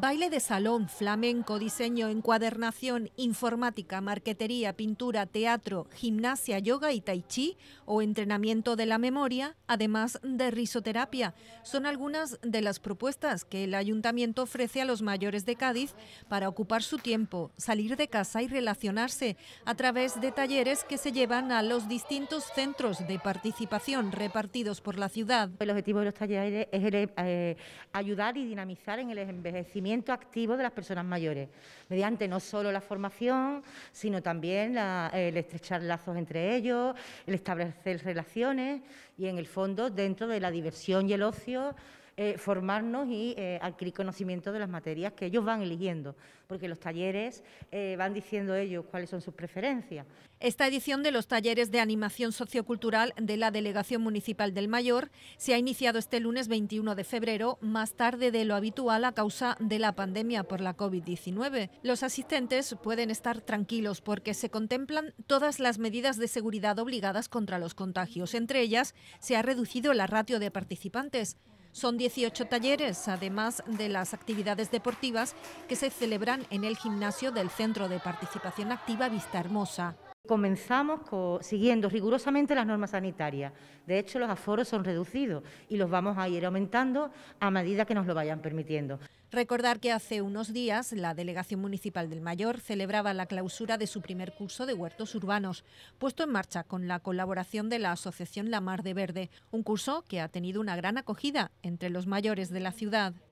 Baile de salón, flamenco, diseño, encuadernación, informática, marquetería, pintura, teatro, gimnasia, yoga y tai chi o entrenamiento de la memoria, además de risoterapia, son algunas de las propuestas que el ayuntamiento ofrece a los mayores de Cádiz para ocupar su tiempo, salir de casa y relacionarse a través de talleres que se llevan a los distintos centros de participación repartidos por la ciudad. El objetivo de los talleres es eh, ayudar y dinamizar en el envejecimiento activo de las personas mayores, mediante no solo la formación, sino también el estrechar lazos entre ellos, el establecer relaciones y, en el fondo, dentro de la diversión y el ocio, eh, formarnos y eh, adquirir conocimiento de las materias que ellos van eligiendo, porque los talleres eh, van diciendo ellos cuáles son sus preferencias. Esta edición de los talleres de animación sociocultural de la Delegación Municipal del Mayor se ha iniciado este lunes 21 de febrero, más tarde de lo habitual a causa de la pandemia por la COVID-19. Los asistentes pueden estar tranquilos porque se contemplan todas las medidas de seguridad obligadas contra los contagios. Entre ellas, se ha reducido la ratio de participantes. Son 18 talleres, además de las actividades deportivas que se celebran en el gimnasio del Centro de Participación Activa Vista Hermosa. Comenzamos siguiendo rigurosamente las normas sanitarias. De hecho, los aforos son reducidos y los vamos a ir aumentando a medida que nos lo vayan permitiendo. Recordar que hace unos días la Delegación Municipal del Mayor celebraba la clausura de su primer curso de huertos urbanos, puesto en marcha con la colaboración de la Asociación La Mar de Verde, un curso que ha tenido una gran acogida entre los mayores de la ciudad.